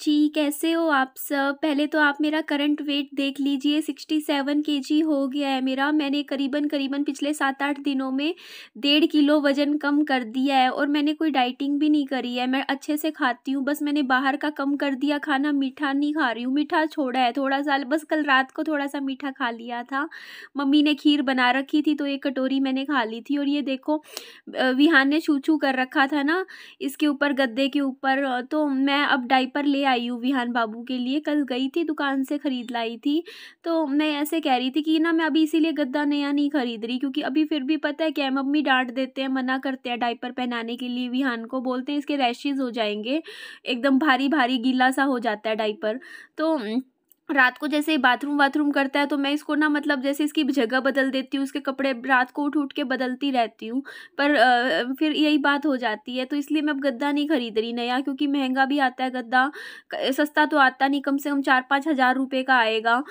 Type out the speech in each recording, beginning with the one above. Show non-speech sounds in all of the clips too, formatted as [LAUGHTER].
जी, कैसे हो आप सब? पहले तो आप मेरा करंट वेट देख लीजिए सिक्सटी के जी हो गया है मेरा। मैंने करीबन-करीबन पिछले सात आठ दिनों में डेढ़ किलो वज़न कम कर दिया है और मैंने कोई डाइटिंग भी नहीं करी है। मैं अच्छे से खाती हूँ, बस मैंने बाहर का कम कर दिया खाना, मीठा नहीं खा रही हूँ। मीठा छोड़ा है थोड़ा-सा बस कल रात को थोड़ा-सा मीठा खा लिया था। मम्मी ने खीर बना रखी थी, तो एक कटोरी मैंने खा ली थी और ये देखो विहान ने छू-छू कर रखा था ना, इसके ऊपर गद्दे के ऊपर तो मैं अब डाइपर ले आई हूँ विहान बाबू के लिए कल गई थी दुकान से ख़रीद लाई थी तो मैं ऐसे कह रही थी कि ना मैं अभी इसीलिए गद्दा नया नहीं ख़रीद रही क्योंकि अभी फिर भी पता है क्या मम्मी डांट देते हैं मना करते हैं डाइपर पहनाने के लिए विहान को बोलते हैं इसके रैशेज़ हो जाएंगे एकदम भारी भारी गीला सा हो जाता है डाइपर तो रात को जैसे बाथरूम बाथरूम करता है तो मैं इसको ना मतलब जैसे इसकी जगह बदल देती हूँ उसके कपड़े रात को उठ उठ के बदलती रहती हूँ पर आ, फिर यही बात हो जाती है तो इसलिए मैं अब गद्दा नहीं खरीद रही नया क्योंकि महंगा भी आता है गद्दा सस्ता तो आता नहीं कम से कम चार पाँच हज़ार रुपये का आएगा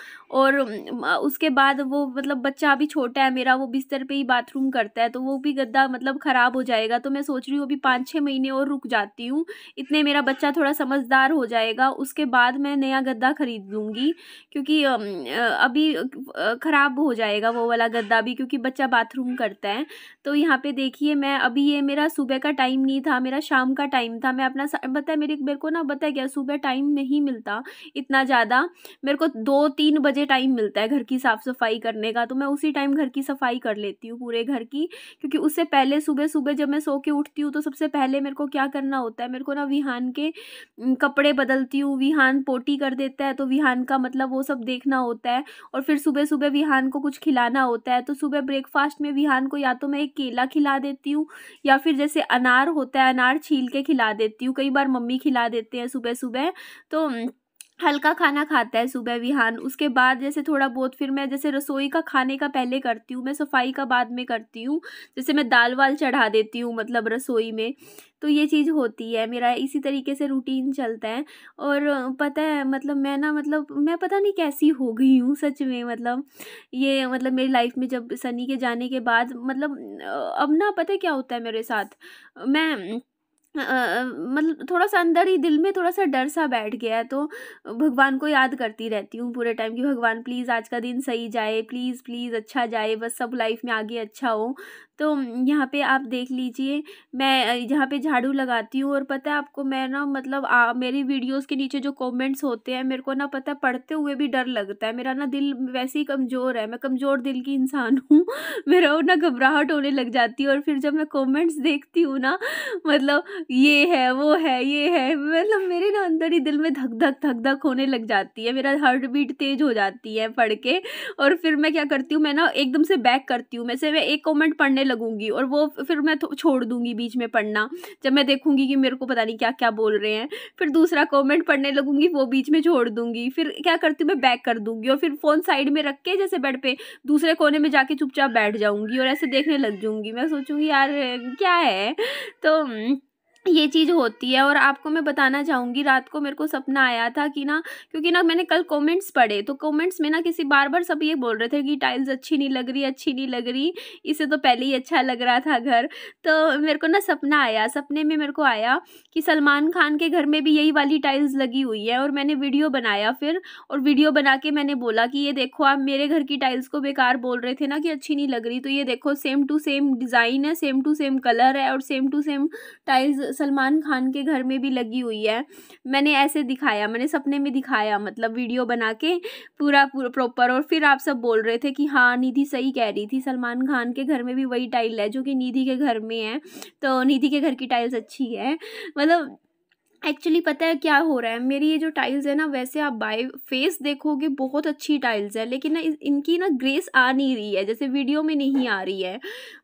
और उसके बाद वो मतलब बच्चा अभी छोटा है मेरा वो बिस्तर पर ही बाथरूम करता है तो वो भी गद्दा मतलब ख़राब हो जाएगा तो मैं सोच रही हूँ अभी पाँच छः महीने और रुक जाती हूँ इतने मेरा बच्चा थोड़ा समझदार हो जाएगा उसके बाद मैं नया गद्दा खरीद लूँगी दूंगी क्योंकि अभी ख़राब हो जाएगा वो वाला गद्दा भी क्योंकि बच्चा बाथरूम करता है तो यहाँ पे देखिए मैं अभी ये मेरा सुबह का टाइम नहीं था मेरा शाम का टाइम था मैं अपना बताया मेरे मेरे को ना बताया गया सुबह टाइम नहीं मिलता इतना ज़्यादा मेरे को दो तीन बजे टाइम मिलता है घर की साफ़ सफाई करने का तो मैं उसी टाइम घर की सफाई कर लेती हूँ पूरे घर की क्योंकि उससे पहले सुबह सुबह जब मैं सो के उठती हूँ तो सबसे पहले मेरे को क्या करना होता है मेरे को ना विहान के कपड़े बदलती हूँ विहान पोटी कर देता है तो विहान का मतलब वो सब देखना होता है और फिर सुबह सुबह विहान को कुछ खिलाना होता है तो सुबह ब्रेकफास्ट में विहान को या तो मैं एक केला खिला देती हूँ या फिर जैसे अनार होता है अनार छील के खिला देती हूँ कई बार मम्मी खिला देते हैं सुबह सुबह तो हल्का खाना खाता है सुबह विहान उसके बाद जैसे थोड़ा बहुत फिर मैं जैसे रसोई का खाने का पहले करती हूँ मैं सफाई का बाद में करती हूँ जैसे मैं दाल वाल चढ़ा देती हूँ मतलब रसोई में तो ये चीज़ होती है मेरा इसी तरीके से रूटीन चलता है और पता है मतलब मैं ना मतलब मैं पता नहीं कैसी हो गई हूँ सच में मतलब ये मतलब मेरी लाइफ में जब सनी के जाने के बाद मतलब अब ना पता क्या होता है मेरे साथ मैं मतलब थोड़ा सा अंदर ही दिल में थोड़ा सा डर सा बैठ गया है तो भगवान को याद करती रहती हूँ पूरे टाइम कि भगवान प्लीज़ आज का दिन सही जाए प्लीज़ प्लीज़ अच्छा जाए बस सब लाइफ में आगे अच्छा हो तो यहाँ पे आप देख लीजिए मैं यहाँ पे झाड़ू लगाती हूँ और पता है आपको मैं ना मतलब आ, मेरी वीडियोस के नीचे जो कमेंट्स होते हैं मेरे को ना पता है पढ़ते हुए भी डर लगता है मेरा ना दिल वैसे ही कमज़ोर है मैं कमज़ोर दिल की इंसान [LAUGHS] हूँ मेरा ना घबराहट होने लग जाती है और फिर जब मैं कॉमेंट्स देखती हूँ ना मतलब ये है वो है ये है मतलब मेरे ना अंदर ही दिल में धक धक धक धक होने लग जाती है मेरा हार्ट बीट तेज हो जाती है पढ़ के और फिर मैं क्या करती हूँ मैं ना एकदम से बैक करती हूँ मैं से मैं एक कमेंट पढ़ने लगूंगी और वो फिर मैं छोड़ दूंगी बीच में पढ़ना जब मैं देखूंगी कि मेरे को पता नहीं क्या क्या बोल रहे हैं फिर दूसरा कॉमेंट पढ़ने लगूंगी वो बीच में छोड़ दूंगी फिर क्या करती हूँ मैं बैक कर दूंगी और फिर फ़ोन साइड में रख के जैसे बेड पे दूसरे कोने में जाके चुपचाप बैठ जाऊंगी और ऐसे देखने लग जाऊंगी मैं सोचूंगी यार क्या है तो हम्म, ये चीज़ होती है और आपको मैं बताना चाहूँगी रात को मेरे को सपना आया था कि ना क्योंकि ना मैंने कल कमेंट्स पढ़े तो कमेंट्स में ना किसी बार बार सब ये बोल रहे थे कि टाइल्स अच्छी नहीं लग रही अच्छी नहीं लग रही इसे तो पहले ही अच्छा लग रहा था घर तो मेरे को ना सपना आया सपने में मेरे को आया कि सलमान खान के घर में भी यही वाली टाइल्स लगी हुई है और मैंने वीडियो बनाया फिर और वीडियो बना के मैंने बोला कि ये देखो आप मेरे घर की टाइल्स को बेकार बोल रहे थे ना कि अच्छी नहीं लग रही तो ये देखो सेम टू सेम डिज़ाइन है सेम टू सेम कलर है और same to same tiles Salman Khan के घर में भी लगी हुई है मैंने ऐसे दिखाया मैंने सपने में दिखाया मतलब वीडियो बना के पूरा प्रॉपर और फिर आप सब बोल रहे थे कि हाँ निधि सही कह रही थी सलमान खान के घर में भी वही टाइल है जो कि निधि के घर में है तो निधि के घर की टाइल्स अच्छी है मतलब एक्चुअली पता है क्या हो रहा है मेरी ये जो टाइल्स है ना वैसे आप बाय फेस देखोगे बहुत अच्छी टाइल्स है लेकिन ना इनकी ना ग्रेस आ नहीं रही है जैसे वीडियो में नहीं आ रही है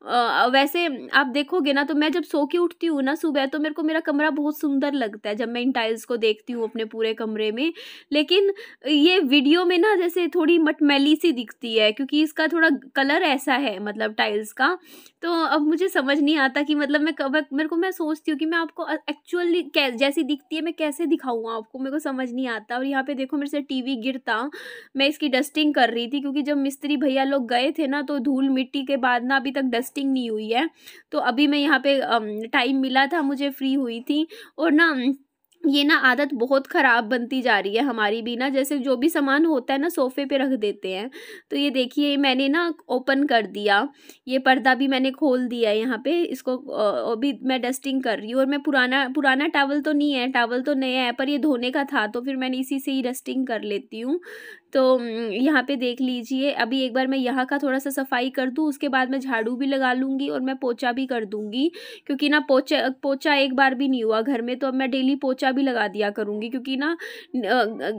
आ, वैसे आप देखोगे ना तो मैं जब सो के उठती हूँ ना सुबह तो मेरे को मेरा कमरा बहुत सुंदर लगता है जब मैं इन टाइल्स को देखती हूँ अपने पूरे कमरे में लेकिन ये वीडियो में ना जैसे थोड़ी मटमैली सी दिखती है क्योंकि इसका थोड़ा कलर ऐसा है मतलब टाइल्स का तो अब मुझे समझ नहीं आता कि मतलब मैं मेरे को मैं सोचती हूँ कि मैं आपको एक्चुअली जैसी दिखती है मैं कैसे दिखाऊँ आपको मेरे को समझ नहीं आता और यहाँ पे देखो मेरे से टीवी गिरता मैं इसकी डस्टिंग कर रही थी क्योंकि जब मिस्त्री भैया लोग गए थे ना तो धूल मिट्टी के बाद ना अभी तक डस्टिंग नहीं हुई है तो अभी मैं यहाँ पे टाइम मिला था मुझे फ्री हुई थी और ना ये ना आदत बहुत ख़राब बनती जा रही है हमारी भी ना जैसे जो भी सामान होता है ना सोफ़े पे रख देते हैं तो ये देखिए मैंने ना ओपन कर दिया ये पर्दा भी मैंने खोल दिया है यहाँ पे इसको अभी मैं डस्टिंग कर रही हूँ और मैं पुराना पुराना टावल तो नहीं है टावल तो नया है पर ये धोने का था तो फिर मैंने इसी से ही डस्टिंग कर लेती हूँ तो यहाँ पे देख लीजिए अभी एक बार मैं यहाँ का थोड़ा सा सफाई कर दूँ उसके बाद मैं झाड़ू भी लगा लूँगी और मैं पोचा भी कर दूँगी क्योंकि ना पोचा पोचा एक बार भी नहीं हुआ घर में तो अब मैं डेली पोचा भी लगा दिया करूँगी क्योंकि ना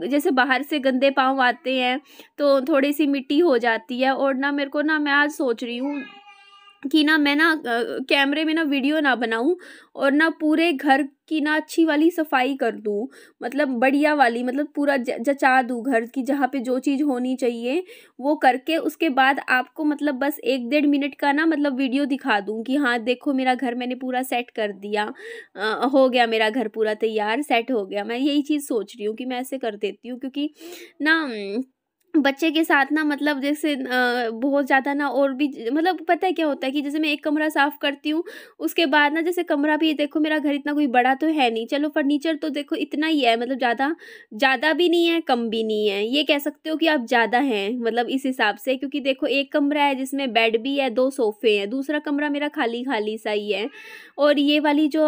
जैसे बाहर से गंदे पाँव आते हैं तो थोड़ी सी मिट्टी हो जाती है और ना मेरे को ना मैं आज सोच रही हूँ कि ना मैं ना कैमरे में ना वीडियो ना बनाऊं और ना पूरे घर की ना अच्छी वाली सफाई कर दूँ मतलब बढ़िया वाली मतलब पूरा जचा दूँ घर की जहाँ पे जो चीज़ होनी चाहिए वो करके उसके बाद आपको मतलब बस एक डेढ़ मिनट का ना मतलब वीडियो दिखा दूँ कि हाँ देखो मेरा घर मैंने पूरा सेट कर दिया आ, हो गया मेरा घर पूरा तैयार सेट हो गया मैं यही चीज़ सोच रही हूँ कि मैं ऐसे कर देती हूँ क्योंकि ना बच्चे के साथ ना मतलब जैसे बहुत ज़्यादा ना और भी मतलब पता है क्या होता है कि जैसे मैं एक कमरा साफ़ करती हूँ उसके बाद ना जैसे कमरा भी देखो मेरा घर इतना कोई बड़ा तो है नहीं चलो फर्नीचर तो देखो इतना ही है मतलब ज़्यादा ज़्यादा भी नहीं है कम भी नहीं है ये कह सकते हो कि आप ज़्यादा हैं मतलब इस हिसाब से क्योंकि देखो एक कमरा है जिसमें बेड भी है दो सोफ़े हैं दूसरा कमरा मेरा खाली खाली सा ही है और ये वाली जो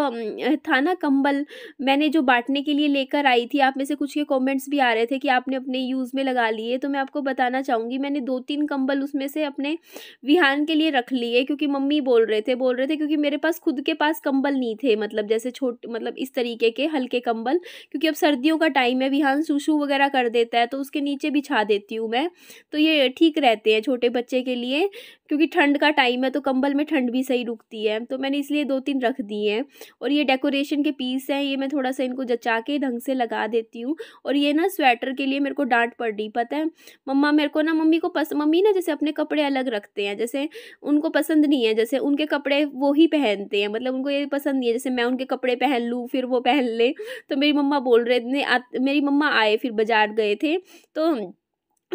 था ना कम्बल मैंने जो बांटने के लिए लेकर आई थी आप में से कुछ के कॉमेंट्स भी आ रहे थे कि आपने अपने यूज़ में लगा लिए तो मैं आपको बताना चाहूँगी मैंने दो तीन कंबल उसमें से अपने विहान के लिए रख लिए क्योंकि मम्मी बोल रहे थे बोल रहे थे क्योंकि मेरे पास खुद के पास कंबल नहीं थे मतलब जैसे छोटे मतलब इस तरीके के हल्के कंबल क्योंकि अब सर्दियों का टाइम है विहान सूशू वगैरह कर देता है तो उसके नीचे बिछा देती हूँ मैं तो ये ठीक रहते हैं छोटे बच्चे के लिए क्योंकि ठंड का टाइम है तो कंबल में ठंड भी सही रुकती है तो मैंने इसलिए दो तीन रख दिए हैं और ये डेकोरेशन के पीस हैं ये मैं थोड़ा सा इनको जचा के ढंग से लगा देती हूँ और ये ना स्वेटर के लिए मेरे को डांट पड़ रही पता है मम्मा मेरे को ना मम्मी को पस मम्मी ना जैसे अपने कपड़े अलग रखते हैं जैसे उनको पसंद नहीं है जैसे उनके कपड़े वो ही पहनते हैं मतलब उनको ये पसंद नहीं है जैसे मैं उनके कपड़े पहन लूँ फिर वो पहन ले तो मेरी मम्मा बोल रहे मेरी मम्मा आए फिर बाज़ार गए थे तो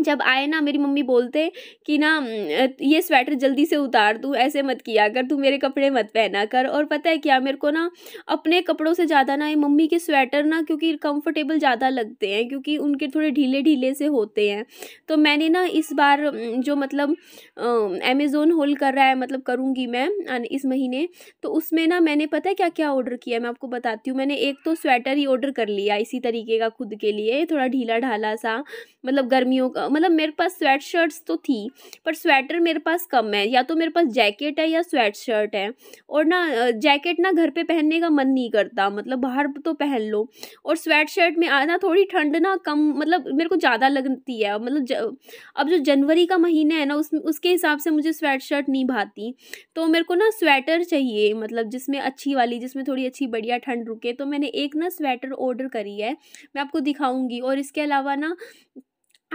जब आए ना मेरी मम्मी बोलते कि ना ये स्वेटर जल्दी से उतार तू ऐसे मत किया कर तू मेरे कपड़े मत पहना कर और पता है क्या मेरे को ना अपने कपड़ों से ज़्यादा ना ये मम्मी के स्वेटर ना क्योंकि कंफर्टेबल ज़्यादा लगते हैं क्योंकि उनके थोड़े ढीले ढीले से होते हैं तो मैंने ना इस बार जो मतलब अमेज़ोन होल कर रहा है मतलब करूँगी मैं इस महीने तो उसमें ना मैंने पता है क्या क्या ऑर्डर किया मैं आपको बताती हूँ मैंने एक तो स्वेटर ही ऑर्डर कर लिया इसी तरीके का खुद के लिए थोड़ा ढीला ढाला सा मतलब गर्मियों का मतलब मेरे पास स्वेट शर्ट्स तो थी पर स्वेटर मेरे पास कम है या तो मेरे पास जैकेट है या स्वेट शर्ट है और ना जैकेट ना घर पे पहनने का मन नहीं करता मतलब बाहर तो पहन लो और स्वेट शर्ट में आना थोड़ी ठंड ना कम मतलब मेरे को ज़्यादा लगती है मतलब अब जो जनवरी का महीना है ना उस उसके हिसाब से मुझे स्वेट शर्ट नहीं भाती तो मेरे को ना स्वेटर चाहिए मतलब जिसमें अच्छी वाली जिसमें थोड़ी अच्छी बढ़िया ठंड रुके तो मैंने एक ना स्वेटर ऑर्डर करी है मैं आपको दिखाऊंगी और इसके अलावा ना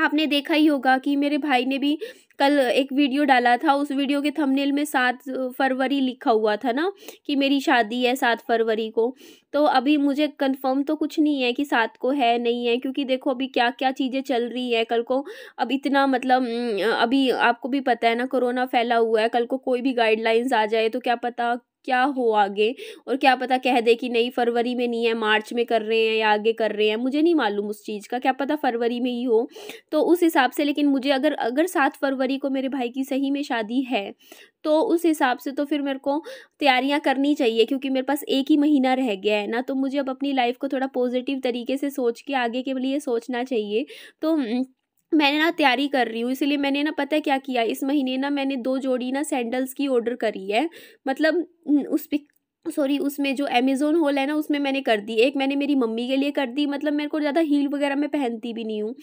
आपने देखा ही होगा कि मेरे भाई ने भी कल एक वीडियो डाला था उस वीडियो के थंबनेल में सात फरवरी लिखा हुआ था ना कि मेरी शादी है सात फरवरी को तो अभी मुझे कंफर्म तो कुछ नहीं है कि सात को है नहीं है क्योंकि देखो अभी क्या क्या चीज़ें चल रही है कल को अब इतना मतलब अभी आपको भी पता है ना कोरोना फैला हुआ है कल को कोई भी गाइडलाइंस आ जाए तो क्या पता क्या हो आगे और क्या पता कह दे कि नहीं फरवरी में नहीं है मार्च में कर रहे हैं या आगे कर रहे हैं मुझे नहीं मालूम उस चीज़ का क्या पता फरवरी में ही हो तो उस हिसाब से लेकिन मुझे अगर अगर सात फरवरी को मेरे भाई की सही में शादी है तो उस हिसाब से तो फिर मेरे को तैयारियां करनी चाहिए क्योंकि मेरे पास एक ही महीना रह गया है ना तो मुझे अब अपनी लाइफ को थोड़ा पॉजिटिव तरीके से सोच के आगे के लिए सोचना चाहिए तो मैंने ना तैयारी कर रही हूँ इसीलिए मैंने ना पता है क्या किया इस महीने ना मैंने दो जोड़ी ना सैंडल्स की ऑर्डर करी है मतलब उस पर सॉरी उसमें जो अमेज़ोन होल है ना उसमें मैंने कर दी एक मैंने मेरी मम्मी के लिए कर दी मतलब मेरे को ज़्यादा हील वगैरह मैं पहनती भी नहीं हूँ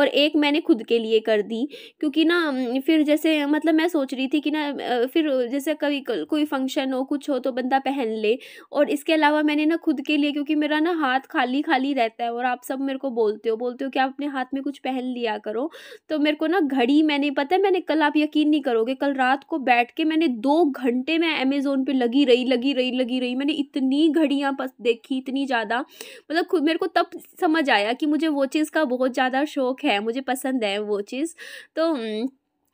और एक मैंने खुद के लिए कर दी क्योंकि ना फिर जैसे मतलब मैं सोच रही थी कि ना फिर जैसे कभी कोई फंक्शन हो कुछ हो तो बंदा पहन ले और इसके अलावा मैंने ना खुद के लिए क्योंकि मेरा ना हाथ खाली खाली रहता है और आप सब मेरे को बोलते हो बोलते हो कि आप अपने हाथ में कुछ पहन लिया करो तो मेरे को ना घड़ी मैंने पता है मैंने कल आप यकीन नहीं करोगे कल रात को बैठ के मैंने दो घंटे मैं अमेज़ोन पर लगी रही लगी रही लगी रही मैंने इतनी घड़ियाँ देखी इतनी ज़्यादा मतलब खुद मेरे को तब समझ आया कि मुझे वो का बहुत ज़्यादा शौक है मुझे पसंद है वो चीज़ तो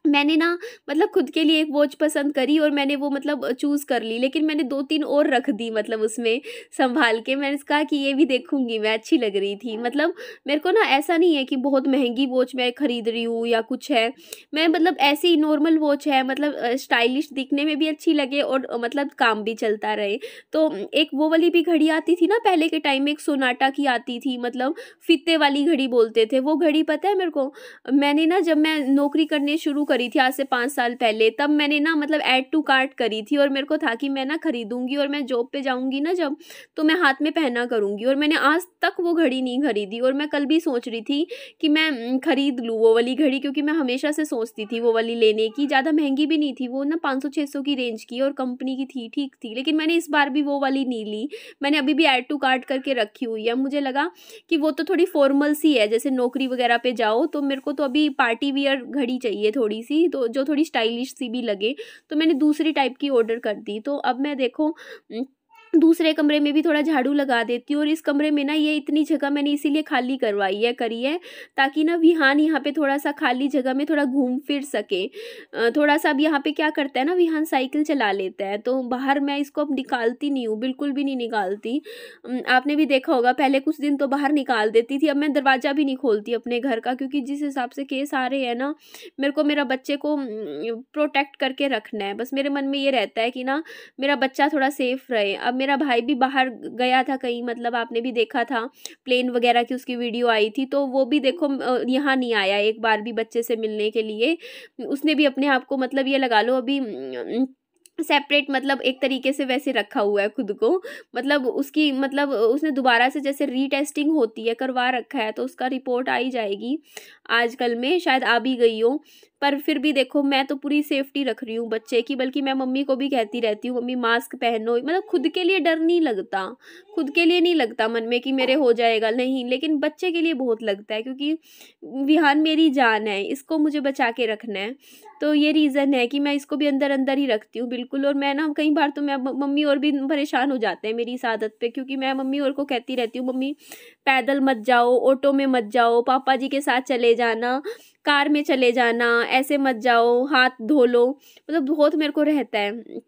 मैंने ना मतलब खुद के लिए एक वॉच पसंद करी और मैंने वो मतलब चूज़ कर ली लेकिन मैंने दो तीन और रख दी मतलब उसमें संभाल के मैंने कहा कि ये भी देखूंगी मैं अच्छी लग रही थी मतलब मेरे को ना ऐसा नहीं है कि बहुत महंगी वॉच मैं ख़रीद रही हूँ या कुछ है मैं मतलब ऐसी ही नॉर्मल वॉच है मतलब स्टाइलिश दिखने में भी अच्छी लगे और मतलब काम भी चलता रहे तो एक वो वाली भी घड़ी आती थी ना पहले के टाइम में एक सोनाटा की आती थी मतलब फित्ते वाली घड़ी बोलते थे वो घड़ी पता है मेरे को मैंने ना जब मैं नौकरी करने शुरू कर करी थी आज से पाँच साल पहले तब मैंने ना मतलब ऐड टू कार्ट करी थी और मेरे को था कि मैं ना ख़रीदूँगी और मैं जॉब पे जाऊँगी ना जब तो मैं हाथ में पहना करूँगी और मैंने आज तक वो घड़ी नहीं खरीदी और मैं कल भी सोच रही थी कि मैं ख़रीद लूँ वो वाली घड़ी क्योंकि मैं हमेशा से सोचती थी वो वाली लेने की ज़्यादा महंगी भी नहीं थी वो ना पाँच सौ की रेंज की और कंपनी की थी ठीक थी लेकिन मैंने इस बार भी वो वाली नहीं ली मैंने अभी भी ऐड टू कार्ट करके रखी हुई है मुझे लगा कि वो तो थोड़ी फॉर्मल सी है जैसे नौकरी वगैरह पे जाओ तो मेरे को तो अभी पार्टी वियर घड़ी चाहिए थोड़ी सी तो जो थोड़ी स्टाइलिश सी भी लगे तो मैंने दूसरी टाइप की ऑर्डर कर दी तो अब मैं देखो दूसरे कमरे में भी थोड़ा झाड़ू लगा देती हूँ और इस कमरे में ना ये इतनी जगह मैंने इसीलिए खाली करवाई है करी है ताकि ना विहान यहाँ पे थोड़ा सा खाली जगह में थोड़ा घूम फिर सके थोड़ा सा अब यहाँ पे क्या करता है ना विहान साइकिल चला लेता है तो बाहर मैं इसको अब निकालती नहीं हूँ बिल्कुल भी नहीं निकालती आपने भी देखा होगा पहले कुछ दिन तो बाहर निकाल देती थी अब मैं दरवाज़ा भी नहीं खोलती अपने घर का क्योंकि जिस हिसाब से केस आ रहे हैं ना मेरे को मेरा बच्चे को प्रोटेक्ट करके रखना है बस मेरे मन में ये रहता है कि ना मेरा बच्चा थोड़ा सेफ़ रहे अब मेरा भाई भी बाहर गया था कहीं मतलब आपने भी देखा था प्लेन वगैरह की उसकी वीडियो आई थी तो वो भी देखो यहाँ नहीं आया एक बार भी बच्चे से मिलने के लिए उसने भी अपने आप को मतलब ये लगा लो अभी सेपरेट मतलब एक तरीके से वैसे रखा हुआ है खुद को मतलब उसकी मतलब उसने दोबारा से जैसे रीटेस्टिंग होती है करवा रखा है तो उसका रिपोर्ट आ ही जाएगी आजकल में शायद आ भी गई हो पर फिर भी देखो मैं तो पूरी सेफ्टी रख रही हूँ बच्चे की बल्कि मैं मम्मी को भी कहती रहती हूँ मम्मी मास्क पहनो मतलब खुद के लिए डर नहीं लगता खुद के लिए नहीं लगता मन में कि मेरे हो जाएगा नहीं लेकिन बच्चे के लिए बहुत लगता है क्योंकि विहान मेरी जान है इसको मुझे बचा के रखना है तो ये रीज़न है कि मैं इसको भी अंदर अंदर ही रखती हूँ बिल्कुल और मैं ना कई बार तो मैं मम्मी और भी परेशान हो जाते हैं मेरी इस आदत पर क्योंकि मैं मम्मी और को कहती रहती हूँ मम्मी पैदल मत जाओ ऑटो में मत जाओ पापा जी के साथ चले जाना कार में चले जाना ऐसे मत जाओ हाथ धो लो मतलब बहुत मेरे को रहता है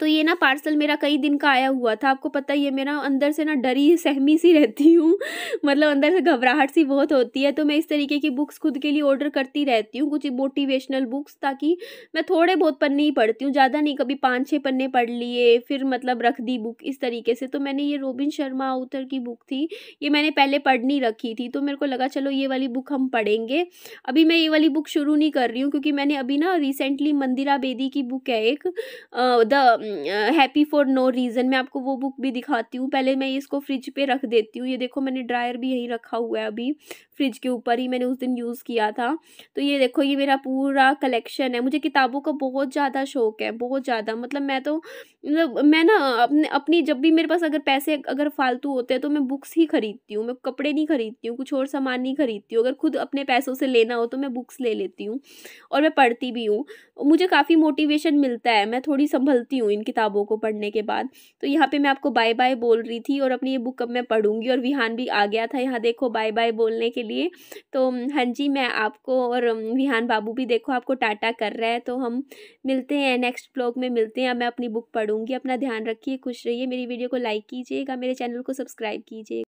तो ये ना पार्सल मेरा कई दिन का आया हुआ था आपको पता ही है मेरा अंदर से ना डरी सहमी सी रहती हूँ [LAUGHS] मतलब अंदर से घबराहट सी बहुत होती है तो मैं इस तरीके की बुक्स खुद के लिए ऑर्डर करती रहती हूँ कुछ मोटिवेशनल बुक्स ताकि मैं थोड़े बहुत पन्ने ही पढ़ती हूँ ज़्यादा नहीं कभी पाँच छः पन्ने पढ़ लिए फिर मतलब रख दी बुक इस तरीके से तो मैंने ये रोबिन शर्मा ऑथर की बुक थी ये मैंने पहले पढ़नी रखी थी तो मेरे को लगा चलो ये वाली बुक हम पढ़ेंगे अभी मैं ये वाली बुक शुरू नहीं कर रही हूँ क्योंकि मैंने अभी ना रिसेंटली मंदिरा बेदी की बुक है एक the happy for no reason मैं आपको वो बुक भी दिखाती हूँ पहले मैं इसको फ्रिज पे रख देती हूँ ये देखो मैंने ड्रायर भी यही रखा हुआ है अभी फ्रिज के ऊपर ही मैंने उस दिन यूज़ किया था तो ये देखो ये मेरा पूरा कलेक्शन है मुझे किताबों का बहुत ज़्यादा शौक है बहुत ज़्यादा मतलब मैं तो मतलब मैं ना अपने अपनी जब भी मेरे पास अगर पैसे अगर फालतू होते हैं तो मैं बुक्स ही खरीदती हूँ मैं कपड़े नहीं खरीदती हूँ कुछ और सामान नहीं खरीदती हूँ अगर खुद अपने पैसों से लेना हो तो मैं बुक्स ले लेती हूँ और मैं पढ़ती भी हूँ मुझे काफ़ी मोटिवेशन मिलता है मैं थोड़ी संभलती हूँ इन किताबों को पढ़ने के बाद तो यहाँ पर मैं आपको बाय बाय बोल रही थी और अपनी ये बुक अब मैं पढ़ूंगी और विहान भी आ गया था यहाँ देखो बाय बाय बोलने के लिए तो हाँ जी मैं आपको और विहान बाबू भी देखो आपको टाटा कर रहा है तो हम मिलते हैं नेक्स्ट ब्लॉग में मिलते हैं मैं अपनी बुक पढ़ूँगी अपना ध्यान रखिए खुश रहिए मेरी वीडियो को लाइक कीजिएगा मेरे चैनल को सब्सक्राइब कीजिएगा